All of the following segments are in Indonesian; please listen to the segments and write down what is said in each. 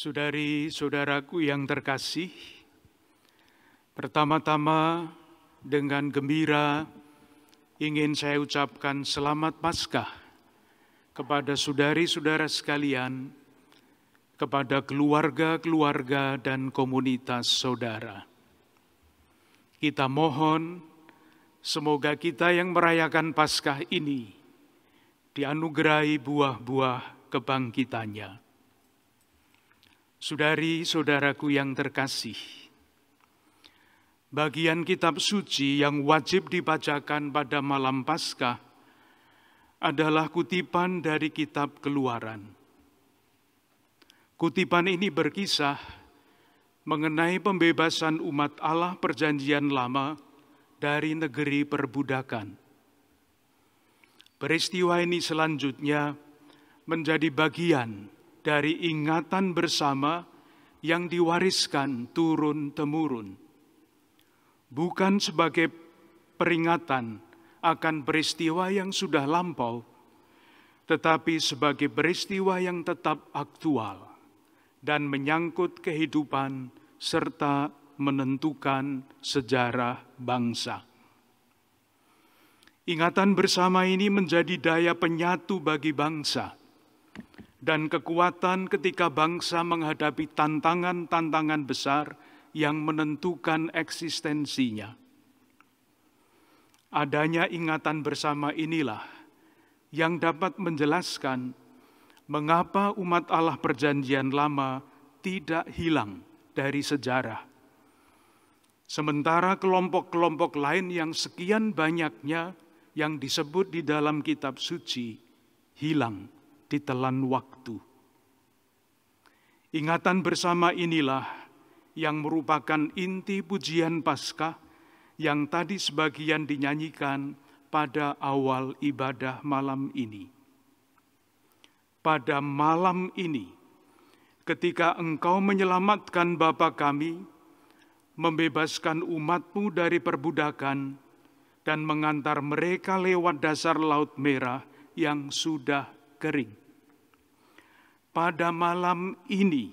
Saudari-saudaraku yang terkasih, pertama-tama dengan gembira ingin saya ucapkan selamat Paskah kepada saudari-saudara sekalian, kepada keluarga-keluarga dan komunitas saudara. Kita mohon semoga kita yang merayakan Paskah ini dianugerahi buah-buah kebangkitannya Saudari-saudaraku yang terkasih, bagian kitab suci yang wajib dibacakan pada malam Paskah adalah kutipan dari kitab Keluaran. Kutipan ini berkisah mengenai pembebasan umat Allah Perjanjian Lama dari negeri perbudakan. Peristiwa ini selanjutnya menjadi bagian dari ingatan bersama yang diwariskan turun-temurun, bukan sebagai peringatan akan peristiwa yang sudah lampau, tetapi sebagai peristiwa yang tetap aktual dan menyangkut kehidupan serta menentukan sejarah bangsa. Ingatan bersama ini menjadi daya penyatu bagi bangsa dan kekuatan ketika bangsa menghadapi tantangan-tantangan besar yang menentukan eksistensinya. Adanya ingatan bersama inilah yang dapat menjelaskan mengapa umat Allah Perjanjian Lama tidak hilang dari sejarah. Sementara kelompok-kelompok lain yang sekian banyaknya yang disebut di dalam kitab suci hilang ditelan waktu. Ingatan bersama inilah yang merupakan inti pujian Paskah yang tadi sebagian dinyanyikan pada awal ibadah malam ini. Pada malam ini, ketika engkau menyelamatkan Bapa kami, membebaskan umatmu dari perbudakan, dan mengantar mereka lewat dasar Laut Merah yang sudah kering pada malam ini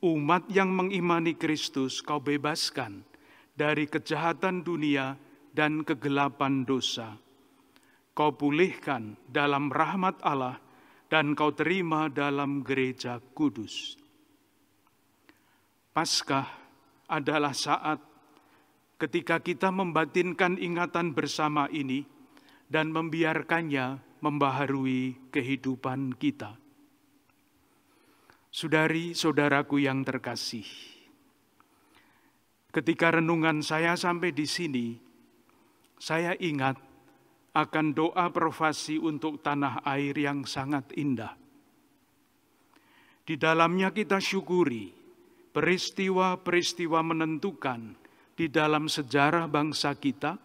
umat yang mengimani Kristus kau bebaskan dari kejahatan dunia dan kegelapan dosa. Kau pulihkan dalam rahmat Allah dan kau terima dalam gereja kudus. Paskah adalah saat ketika kita membatinkan ingatan bersama ini dan membiarkannya membaharui kehidupan kita. Saudari-saudaraku yang terkasih, ketika renungan saya sampai di sini, saya ingat akan doa profasi untuk tanah air yang sangat indah. Di dalamnya kita syukuri peristiwa-peristiwa menentukan di dalam sejarah bangsa kita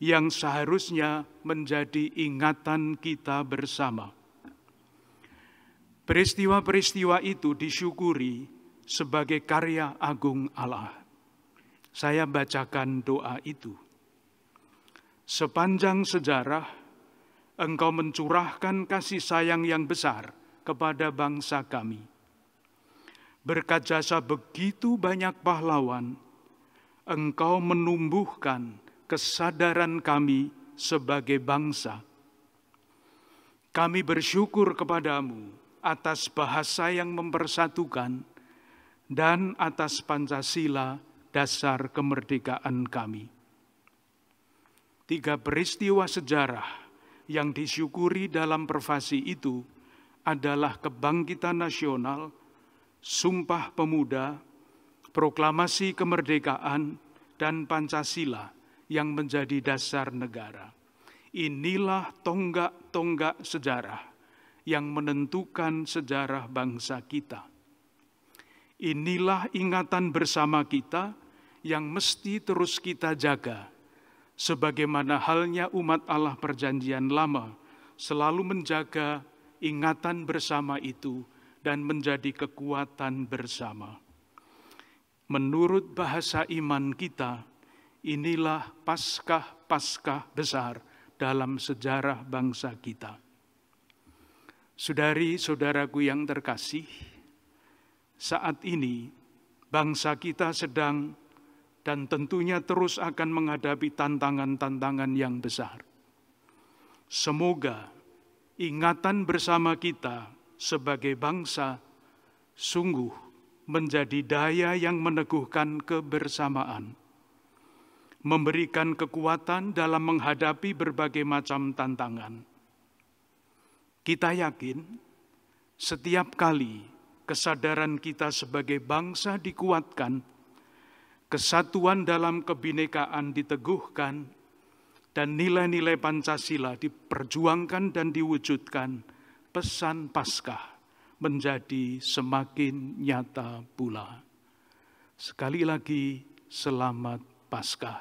yang seharusnya menjadi ingatan kita bersama Peristiwa-peristiwa itu disyukuri sebagai karya agung Allah. Saya bacakan doa itu. Sepanjang sejarah, engkau mencurahkan kasih sayang yang besar kepada bangsa kami. Berkat jasa begitu banyak pahlawan, engkau menumbuhkan kesadaran kami sebagai bangsa. Kami bersyukur kepadamu atas bahasa yang mempersatukan dan atas Pancasila dasar kemerdekaan kami. Tiga peristiwa sejarah yang disyukuri dalam pervasi itu adalah kebangkitan nasional, sumpah pemuda, proklamasi kemerdekaan, dan Pancasila yang menjadi dasar negara. Inilah tonggak-tonggak sejarah yang menentukan sejarah bangsa kita. Inilah ingatan bersama kita yang mesti terus kita jaga, sebagaimana halnya umat Allah Perjanjian Lama selalu menjaga ingatan bersama itu dan menjadi kekuatan bersama. Menurut bahasa iman kita, inilah paskah-paskah besar dalam sejarah bangsa kita. Saudari-saudaraku yang terkasih, saat ini bangsa kita sedang dan tentunya terus akan menghadapi tantangan-tantangan yang besar. Semoga ingatan bersama kita sebagai bangsa sungguh menjadi daya yang meneguhkan kebersamaan, memberikan kekuatan dalam menghadapi berbagai macam tantangan kita yakin setiap kali kesadaran kita sebagai bangsa dikuatkan, kesatuan dalam kebinekaan diteguhkan, dan nilai-nilai Pancasila diperjuangkan dan diwujudkan, pesan Paskah menjadi semakin nyata pula. Sekali lagi, selamat Paskah.